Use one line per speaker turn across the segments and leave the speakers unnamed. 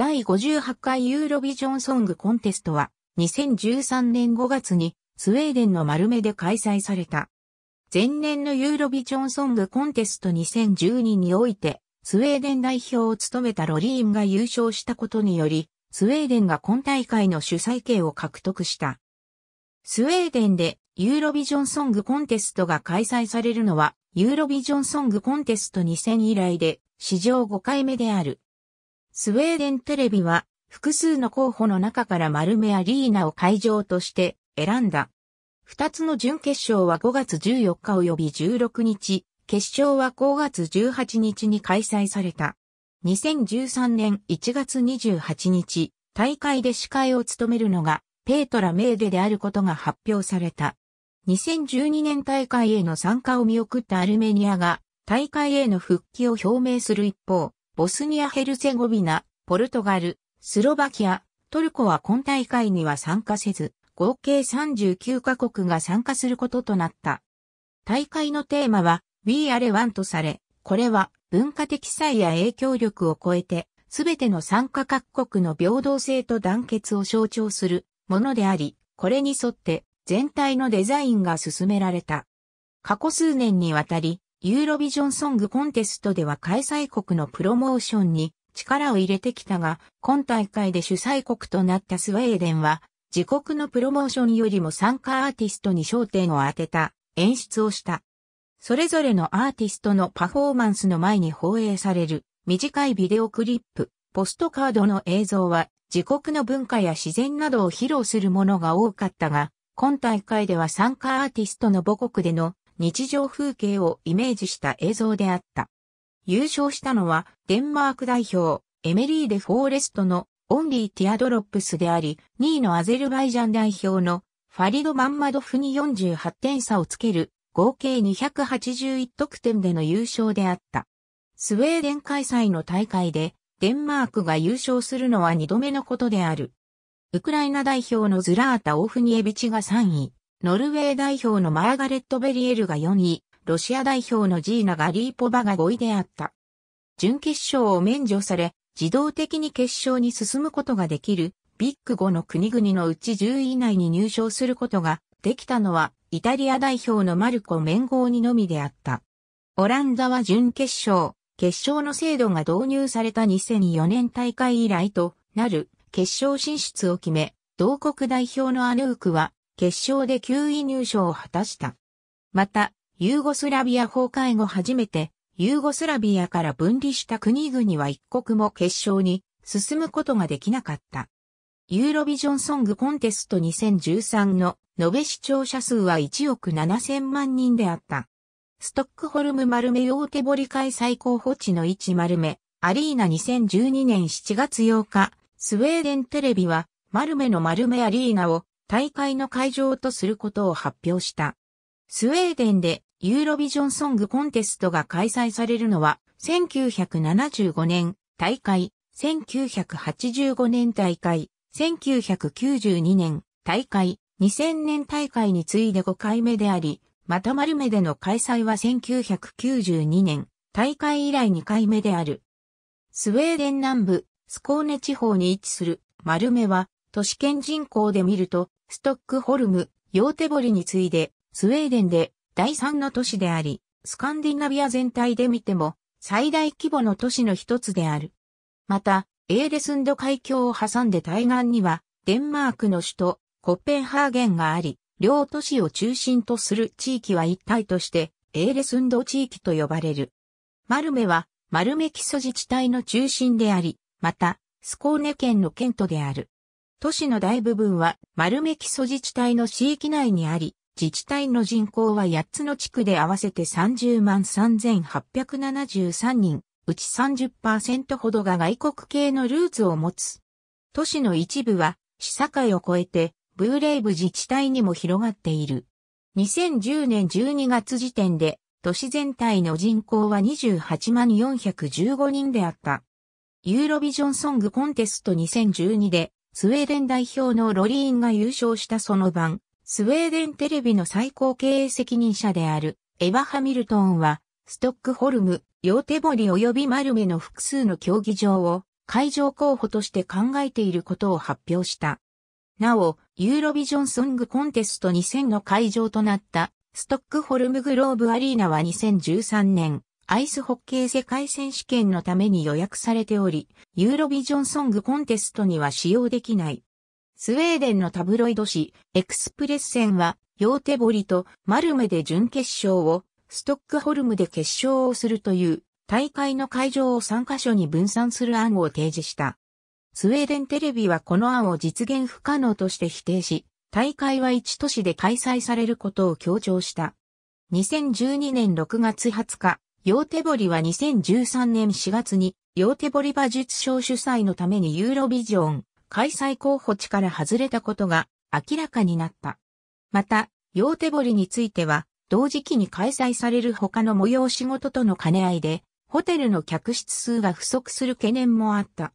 第58回ユーロビジョンソングコンテストは2013年5月にスウェーデンの丸目で開催された。前年のユーロビジョンソングコンテスト2012においてスウェーデン代表を務めたロリーンが優勝したことによりスウェーデンが今大会の主催権を獲得した。スウェーデンでユーロビジョンソングコンテストが開催されるのはユーロビジョンソングコンテスト2000以来で史上5回目である。スウェーデンテレビは複数の候補の中から丸目アリーナを会場として選んだ。二つの準決勝は5月14日及び16日、決勝は5月18日に開催された。2013年1月28日、大会で司会を務めるのがペートラ・メーデであることが発表された。2012年大会への参加を見送ったアルメニアが大会への復帰を表明する一方、ボスニア・ヘルセゴビナ、ポルトガル、スロバキア、トルコは今大会には参加せず、合計39カ国が参加することとなった。大会のテーマは We Are One とされ、これは文化的差や影響力を超えて、すべての参加各国の平等性と団結を象徴するものであり、これに沿って全体のデザインが進められた。過去数年にわたり、ユーロビジョンソングコンテストでは開催国のプロモーションに力を入れてきたが、今大会で主催国となったスウェーデンは、自国のプロモーションよりも参加アーティストに焦点を当てた演出をした。それぞれのアーティストのパフォーマンスの前に放映される短いビデオクリップ、ポストカードの映像は自国の文化や自然などを披露するものが多かったが、今大会では参加アーティストの母国での日常風景をイメージした映像であった。優勝したのはデンマーク代表エメリー・デ・フォーレストのオンリー・ティアドロップスであり、2位のアゼルバイジャン代表のファリド・マンマドフに48点差をつける合計281得点での優勝であった。スウェーデン開催の大会でデンマークが優勝するのは2度目のことである。ウクライナ代表のズラータ・オフニエビチが3位。ノルウェー代表のマーガレット・ベリエルが4位、ロシア代表のジーナ・ガリーポバが5位であった。準決勝を免除され、自動的に決勝に進むことができる、ビッグ5の国々のうち10位以内に入賞することができたのは、イタリア代表のマルコ・メンゴーニのみであった。オランダは準決勝、決勝の制度が導入された2004年大会以来となる決勝進出を決め、同国代表のアヌークは決勝で9位入賞を果たした。また、ユーゴスラビア崩壊後初めて、ユーゴスラビアから分離した国々は一国も決勝に進むことができなかった。ユーロビジョンソングコンテスト2013の延べ視聴者数は1億7000万人であった。ストックホルム丸目ヨ手堀ボ会最高補地の1丸目、アリーナ2012年7月8日、スウェーデンテレビは、丸目の丸目アリーナを大会の会場とすることを発表した。スウェーデンでユーロビジョンソングコンテストが開催されるのは1975年大会、1985年大会、1992年大会、2000年大会に次いで5回目であり、また丸目での開催は1992年大会以来2回目である。スウェーデン南部スコーネ地方に位置する丸目は都市圏人口で見るとストックホルム、ヨーテボリに次いで、スウェーデンで第三の都市であり、スカンディナビア全体で見ても最大規模の都市の一つである。また、エーレスンド海峡を挟んで対岸には、デンマークの首都、コッペンハーゲンがあり、両都市を中心とする地域は一体として、エーレスンド地域と呼ばれる。マルメは、マルメ基礎自治体の中心であり、また、スコーネ県の県都である。都市の大部分は丸目基礎自治体の地域内にあり、自治体の人口は8つの地区で合わせて30万3873人、うち30%ほどが外国系のルーツを持つ。都市の一部は、市境を越えて、ブーレイブ自治体にも広がっている。2010年12月時点で、都市全体の人口は28万415人であった。ユーロビジョンソングコンテスト2012でスウェーデン代表のロリーンが優勝したその晩、スウェーデンテレビの最高経営責任者であるエヴァ・ハミルトンは、ストックホルム、ヨーテボリ及びマルメの複数の競技場を会場候補として考えていることを発表した。なお、ユーロビジョンソングコンテスト2000の会場となったストックホルムグローブアリーナは2013年、アイスホッケー世界選手権のために予約されており、ユーロビジョンソングコンテストには使用できない。スウェーデンのタブロイド紙、エクスプレッセンは、ヨーテボリとマルメで準決勝を、ストックホルムで決勝をするという、大会の会場を3カ所に分散する案を提示した。スウェーデンテレビはこの案を実現不可能として否定し、大会は1都市で開催されることを強調した。2012年6月20日、ヨーテボリは2013年4月に、ヨーテボリ馬術賞主催のためにユーロビジョン開催候補地から外れたことが明らかになった。また、ヨーテボリについては、同時期に開催される他の催し事との兼ね合いで、ホテルの客室数が不足する懸念もあった。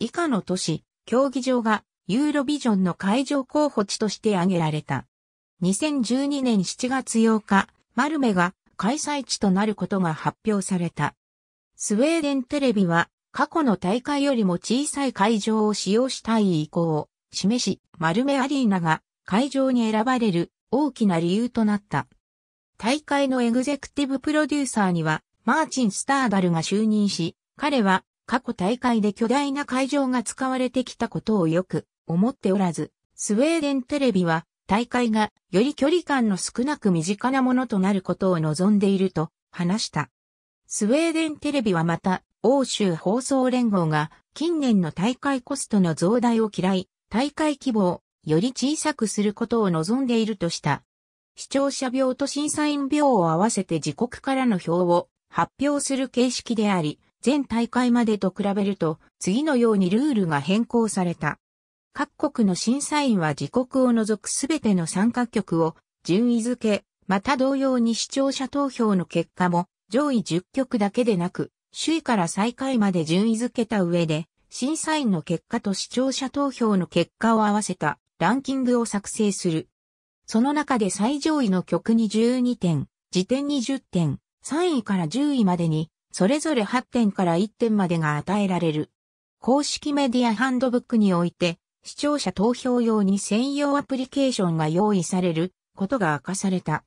以下の都市、競技場がユーロビジョンの会場候補地として挙げられた。2012年7月8日、マルメが開催地となることが発表された。スウェーデンテレビは過去の大会よりも小さい会場を使用したい意向を示し、丸目アリーナが会場に選ばれる大きな理由となった。大会のエグゼクティブプロデューサーにはマーチン・スターダルが就任し、彼は過去大会で巨大な会場が使われてきたことをよく思っておらず、スウェーデンテレビは大会がより距離感の少なく身近なものとなることを望んでいると話した。スウェーデンテレビはまた、欧州放送連合が近年の大会コストの増大を嫌い、大会規模をより小さくすることを望んでいるとした。視聴者病と審査員病を合わせて自国からの票を発表する形式であり、全大会までと比べると次のようにルールが変更された。各国の審査員は自国を除くすべての参加局を順位付け、また同様に視聴者投票の結果も上位10局だけでなく、首位から最下位まで順位付けた上で、審査員の結果と視聴者投票の結果を合わせたランキングを作成する。その中で最上位の曲に12点、時点に10点、3位から10位までに、それぞれ8点から1点までが与えられる。公式メディアハンドブックにおいて、視聴者投票用に専用アプリケーションが用意されることが明かされた。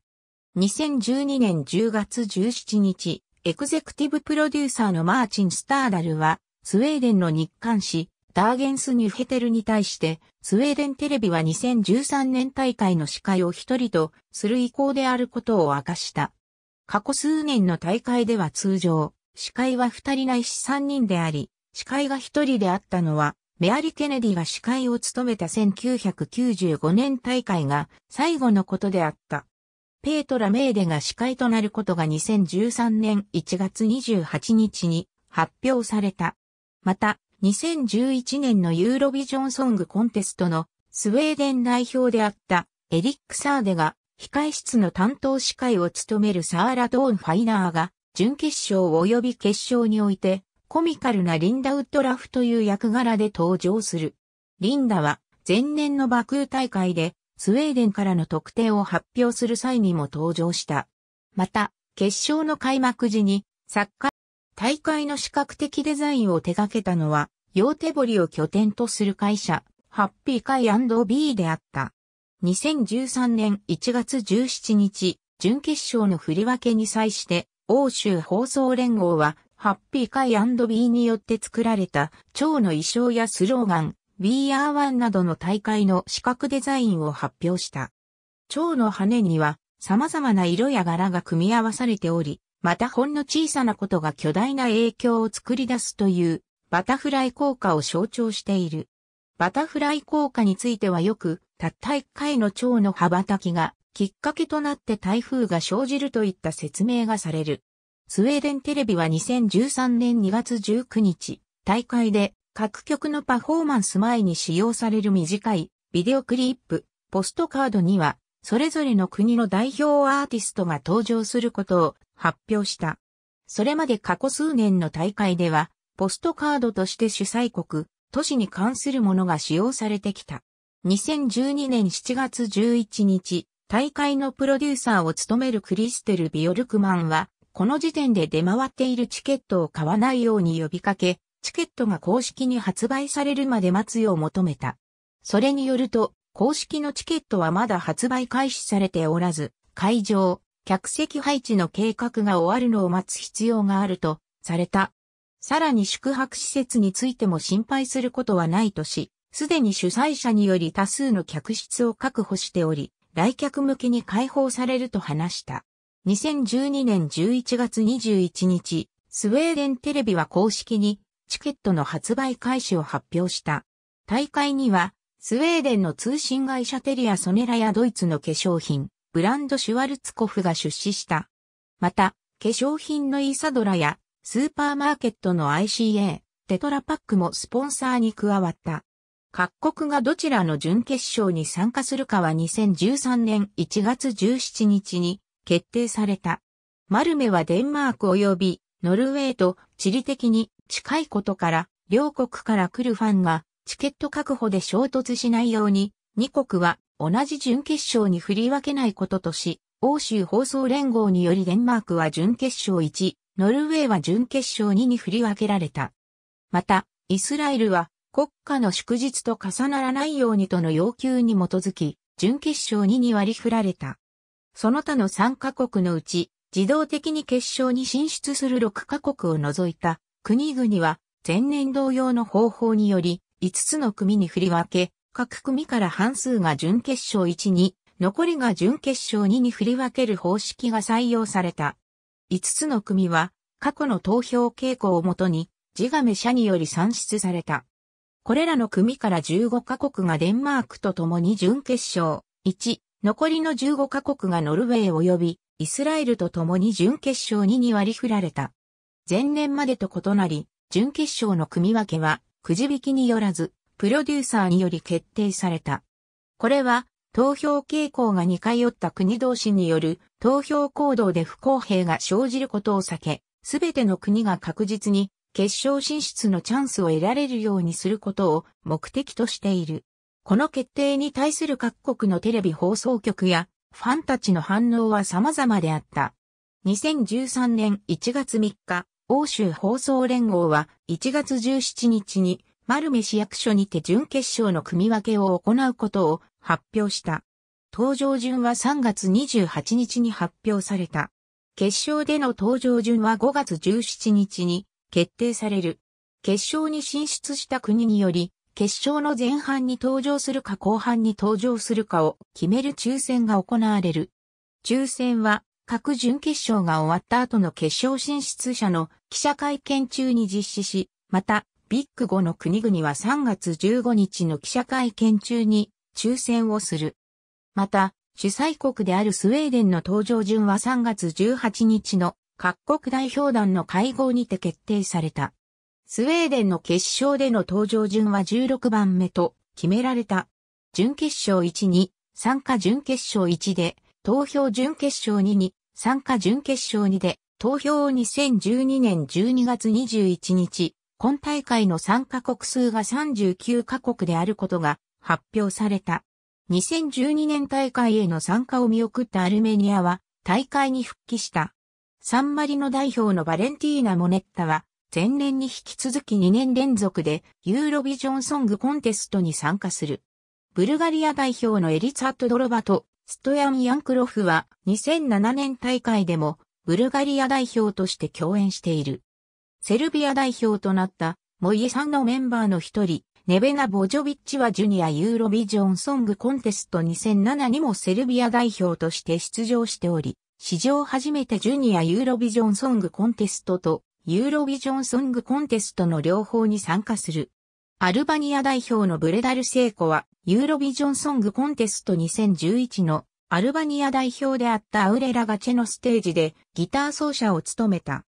2012年10月17日、エグゼクティブプロデューサーのマーチン・スターダルは、スウェーデンの日刊誌、ダーゲンス・ニュヘテルに対して、スウェーデンテレビは2013年大会の司会を一人とする意向であることを明かした。過去数年の大会では通常、司会は二人ないし三人であり、司会が一人であったのは、メアリ・ケネディが司会を務めた1995年大会が最後のことであった。ペートラ・メーデが司会となることが2013年1月28日に発表された。また、2011年のユーロビジョンソングコンテストのスウェーデン代表であったエリック・サーデが控室の担当司会を務めるサーラ・トーン・ファイナーが準決勝及び決勝においてコミカルなリンダ・ウッドラフという役柄で登場する。リンダは前年のバクー大会でスウェーデンからの得点を発表する際にも登場した。また、決勝の開幕時に作家、大会の視覚的デザインを手掛けたのは、ヨーテボリを拠点とする会社、ハッピーカイ &B であった。2013年1月17日、準決勝の振り分けに際して、欧州放送連合はハッピーカイ &B によって作られた、蝶の衣装やスローガン、w r e などの大会の視覚デザインを発表した。蝶の羽には様々な色や柄が組み合わされており、またほんの小さなことが巨大な影響を作り出すというバタフライ効果を象徴している。バタフライ効果についてはよく、たった一回の蝶の羽ばたきがきっかけとなって台風が生じるといった説明がされる。スウェーデンテレビは2013年2月19日、大会で各局のパフォーマンス前に使用される短いビデオクリップ、ポストカードには、それぞれの国の代表アーティストが登場することを発表した。それまで過去数年の大会では、ポストカードとして主催国、都市に関するものが使用されてきた。2012年7月11日、大会のプロデューサーを務めるクリステル・ビオルクマンは、この時点で出回っているチケットを買わないように呼びかけ、チケットが公式に発売されるまで待つよう求めた。それによると、公式のチケットはまだ発売開始されておらず、会場、客席配置の計画が終わるのを待つ必要があると、された。さらに宿泊施設についても心配することはないとし、すでに主催者により多数の客室を確保しており、来客向けに開放されると話した。2012年11月21日、スウェーデンテレビは公式にチケットの発売開始を発表した。大会には、スウェーデンの通信会社テリア・ソネラやドイツの化粧品、ブランドシュワルツコフが出資した。また、化粧品のイーサドラや、スーパーマーケットの ICA、テトラパックもスポンサーに加わった。各国がどちらの準決勝に参加するかは2013年1月17日に決定された。マルメはデンマーク及びノルウェーと地理的に近いことから両国から来るファンがチケット確保で衝突しないように2国は同じ準決勝に振り分けないこととし、欧州放送連合によりデンマークは準決勝1、ノルウェーは準決勝2に振り分けられた。また、イスラエルは国家の祝日と重ならないようにとの要求に基づき、準決勝2に割り振られた。その他の3カ国のうち、自動的に決勝に進出する6カ国を除いた国々は、前年同様の方法により、5つの組に振り分け、各組から半数が準決勝1に、残りが準決勝2に振り分ける方式が採用された。5つの組は、過去の投票傾向をもとに、自我メ社により算出された。これらの組から15カ国がデンマークと共に準決勝、1、残りの15カ国がノルウェー及びイスラエルと共に準決勝に2割振られた。前年までと異なり、準決勝の組分けはくじ引きによらず、プロデューサーにより決定された。これは、投票傾向が似通った国同士による投票行動で不公平が生じることを避け、すべての国が確実に決勝進出のチャンスを得られるようにすることを目的としている。この決定に対する各国のテレビ放送局やファンたちの反応は様々であった。2013年1月3日、欧州放送連合は1月17日にマルメ市役所にて準決勝の組み分けを行うことを発表した。登場順は3月28日に発表された。決勝での登場順は5月17日に決定される。決勝に進出した国により、決勝の前半に登場するか後半に登場するかを決める抽選が行われる。抽選は各準決勝が終わった後の決勝進出者の記者会見中に実施し、また、ビッグ5の国々は3月15日の記者会見中に抽選をする。また、主催国であるスウェーデンの登場順は3月18日の各国代表団の会合にて決定された。スウェーデンの決勝での登場順は16番目と決められた。準決勝1に、参加準決勝1で、投票準決勝2に、参加準決勝2で、投票を2012年12月21日、今大会の参加国数が39カ国であることが発表された。2012年大会への参加を見送ったアルメニアは大会に復帰した。サンマリの代表のバレンティーナ・モネッタは前年に引き続き2年連続でユーロビジョンソングコンテストに参加する。ブルガリア代表のエリツァトドロバとストヤン・ヤンクロフは2007年大会でもブルガリア代表として共演している。セルビア代表となったモイエさんのメンバーの一人、ネベナ・ボジョビッチはジュニアユーロビジョンソングコンテスト2007にもセルビア代表として出場しており、史上初めてジュニアユーロビジョンソングコンテストとユーロビジョンソングコンテストの両方に参加する。アルバニア代表のブレダルセイコは、ユーロビジョンソングコンテスト2011のアルバニア代表であったアウレラガチェのステージでギター奏者を務めた。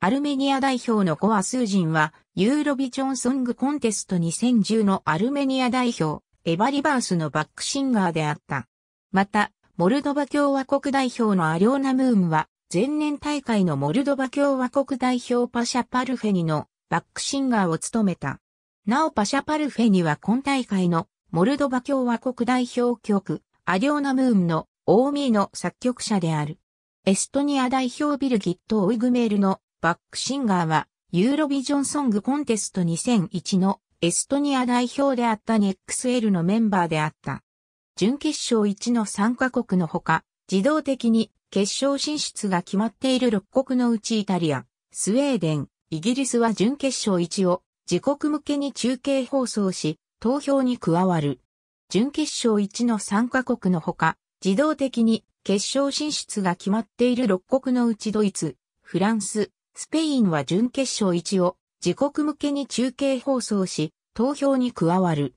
アルメニア代表のゴアスージンは、ユーロビジョンソングコンテスト2010のアルメニア代表、エヴァ・リバースのバックシンガーであった。また、モルドバ共和国代表のアリョーナ・ムームは、前年大会のモルドバ共和国代表パシャパルフェニのバックシンガーを務めた。なおパシャパルフェニは今大会のモルドバ共和国代表曲アリョーナムーンのオーミーの作曲者である。エストニア代表ビルギット・オイグメールのバックシンガーはユーロビジョンソングコンテスト2001のエストニア代表であったネックスエルのメンバーであった。準決勝1の3カ国のほか、自動的に決勝進出が決まっている6国のうちイタリア、スウェーデン、イギリスは準決勝1を自国向けに中継放送し、投票に加わる。準決勝1の3カ国のほか、自動的に決勝進出が決まっている6国のうちドイツ、フランス、スペインは準決勝1を自国向けに中継放送し、投票に加わる。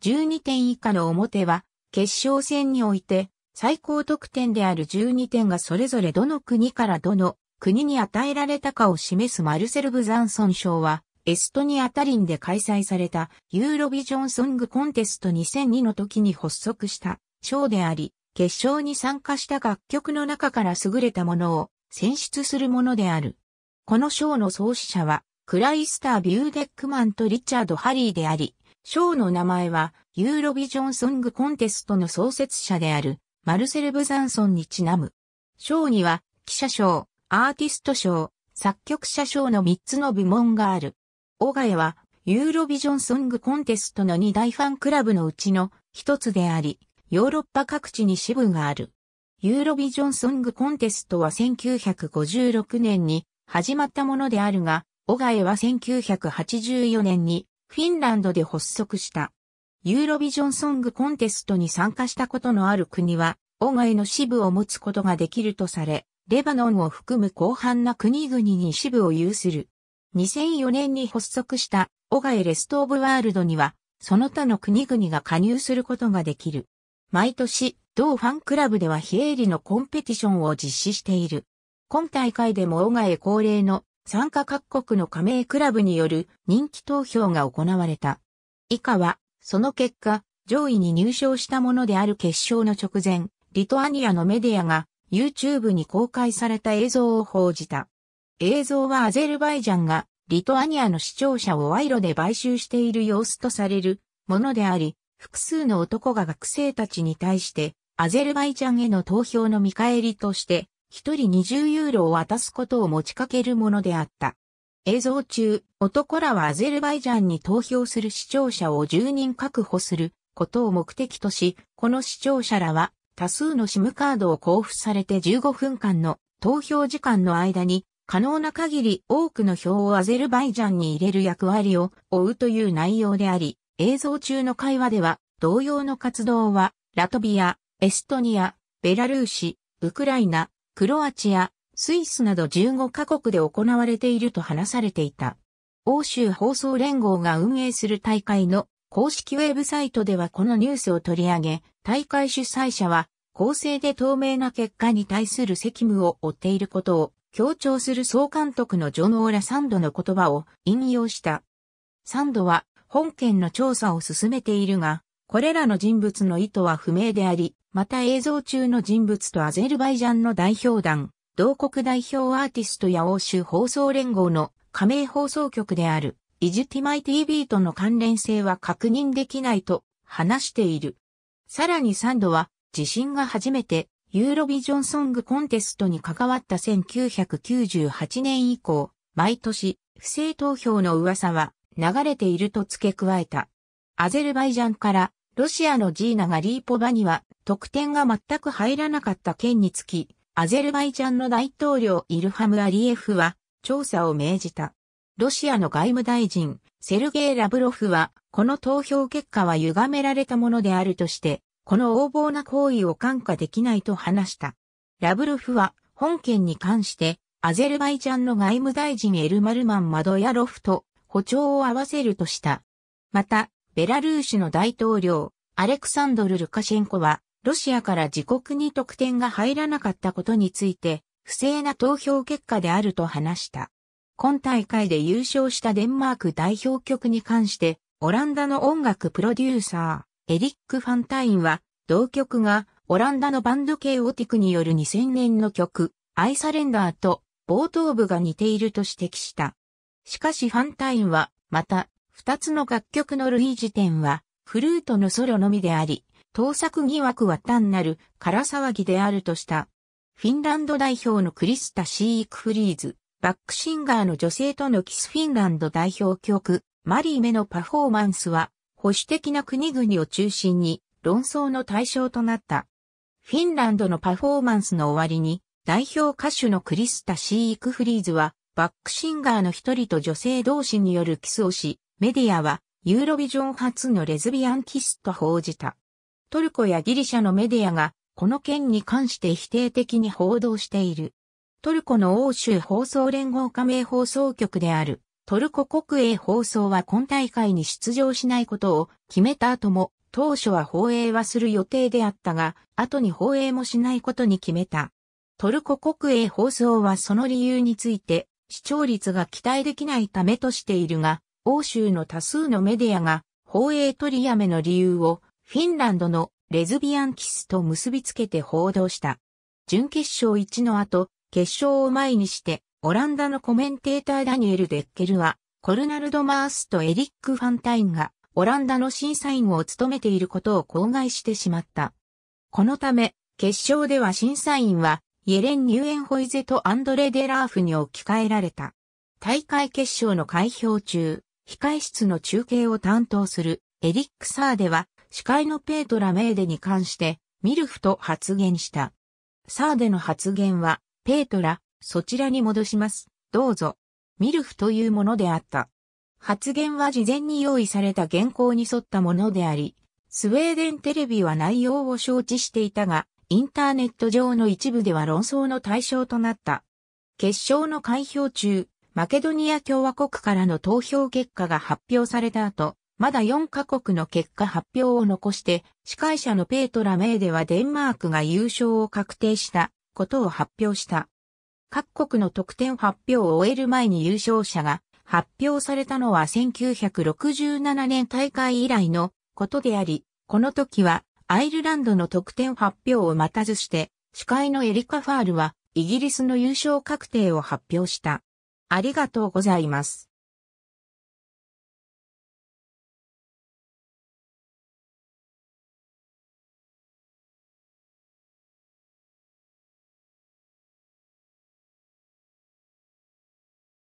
12点以下の表は、決勝戦において、最高得点である12点がそれぞれどの国からどの国に与えられたかを示すマルセル・ブザンソン賞は、エストニア・タリンで開催されたユーロビジョンソングコンテスト2002の時に発足した賞であり、決勝に参加した楽曲の中から優れたものを選出するものである。この賞の創始者は、クライスター・ビューデックマンとリチャード・ハリーであり、賞の名前は、ユーロビジョンソングコンテストの創設者である、マルセル・ブザンソンにちなむ。賞には、記者賞、アーティスト賞、作曲者賞の3つの部門がある。オガエは、ユーロビジョンソングコンテストの2大ファンクラブのうちの1つであり、ヨーロッパ各地に支部がある。ユーロビジョンソングコンテストは1956年に始まったものであるが、オガエは1984年にフィンランドで発足した。ユーロビジョンソングコンテストに参加したことのある国は、オガエの支部を持つことができるとされ、レバノンを含む広範な国々に支部を有する。2004年に発足したオガエレスト・オブ・ワールドには、その他の国々が加入することができる。毎年、同ファンクラブでは非営利のコンペティションを実施している。今大会でもオガエ恒例の参加各国の加盟クラブによる人気投票が行われた。以下はその結果、上位に入賞したものである決勝の直前、リトアニアのメディアが YouTube に公開された映像を報じた。映像はアゼルバイジャンがリトアニアの視聴者を賄賂で買収している様子とされるものであり、複数の男が学生たちに対してアゼルバイジャンへの投票の見返りとして、一人20ユーロを渡すことを持ちかけるものであった。映像中、男らはアゼルバイジャンに投票する視聴者を10人確保することを目的とし、この視聴者らは多数の SIM カードを交付されて15分間の投票時間の間に可能な限り多くの票をアゼルバイジャンに入れる役割を負うという内容であり、映像中の会話では同様の活動はラトビア、エストニア、ベラルーシ、ウクライナ、クロアチア、スイスなど15カ国で行われていると話されていた。欧州放送連合が運営する大会の公式ウェブサイトではこのニュースを取り上げ、大会主催者は公正で透明な結果に対する責務を負っていることを強調する総監督のジョン・オーラ・サンドの言葉を引用した。サンドは本件の調査を進めているが、これらの人物の意図は不明であり、また映像中の人物とアゼルバイジャンの代表団、同国代表アーティストや欧州放送連合の加盟放送局である、イジュティマイ TV との関連性は確認できないと話している。さらにサンドは、自身が初めてユーロビジョンソングコンテストに関わった1998年以降、毎年、不正投票の噂は流れていると付け加えた。アゼルバイジャンからロシアのジーナがリーポバには得点が全く入らなかった件につき、アゼルバイジャンの大統領イルハム・アリエフは調査を命じた。ロシアの外務大臣、セルゲイ・ラブロフは、この投票結果は歪められたものであるとして、この横暴な行為を感化できないと話した。ラブロフは、本件に関して、アゼルバイジャンの外務大臣エルマルマン・マドヤロフと歩調を合わせるとした。また、ベラルーシの大統領、アレクサンドル・ルカシェンコは、ロシアから自国に得点が入らなかったことについて、不正な投票結果であると話した。今大会で優勝したデンマーク代表局に関して、オランダの音楽プロデューサー、エリック・ファンタインは、同曲がオランダのバンド系オティクによる2000年の曲、アイサレンダーと冒頭部が似ていると指摘した。しかしファンタインは、また、二つの楽曲の類似点は、フルートのソロのみであり、盗作疑惑は単なる空騒ぎであるとした。フィンランド代表のクリスタ・シークフリーズ、バックシンガーの女性とのキスフィンランド代表曲、マリーメのパフォーマンスは、保守的な国々を中心に論争の対象となった。フィンランドのパフォーマンスの終わりに、代表歌手のクリスタ・シークフリーズは、バックシンガーの一人と女性同士によるキスをし、メディアは、ユーロビジョン初のレズビアンキスと報じた。トルコやギリシャのメディアが、この件に関して否定的に報道している。トルコの欧州放送連合加盟放送局である、トルコ国営放送は今大会に出場しないことを決めた後も、当初は放映はする予定であったが、後に放映もしないことに決めた。トルコ国営放送はその理由について、視聴率が期待できないためとしているが、欧州の多数のメディアが、放映取りやめの理由を、フィンランドのレズビアンキスと結びつけて報道した。準決勝1の後、決勝を前にして、オランダのコメンテーターダニエル・デッケルは、コルナルド・マースとエリック・ファンタインが、オランダの審査員を務めていることを口外してしまった。このため、決勝では審査員は、イエレン・ニューエンホイゼとアンドレ・デラーフに置き換えられた。大会決勝の開票中、控室の中継を担当するエリック・サーデは、司会のペートラ・メーデに関して、ミルフと発言した。サーデの発言は、ペートラ、そちらに戻します。どうぞ。ミルフというものであった。発言は事前に用意された原稿に沿ったものであり、スウェーデンテレビは内容を承知していたが、インターネット上の一部では論争の対象となった。決勝の開票中、マケドニア共和国からの投票結果が発表された後、まだ4カ国の結果発表を残して、司会者のペートラ・メイではデンマークが優勝を確定したことを発表した。各国の得点発表を終える前に優勝者が発表されたのは1967年大会以来のことであり、この時はアイルランドの得点発表を待たずして、司会のエリカ・ファールはイギリスの優勝確定を発表した。ありがとうございます。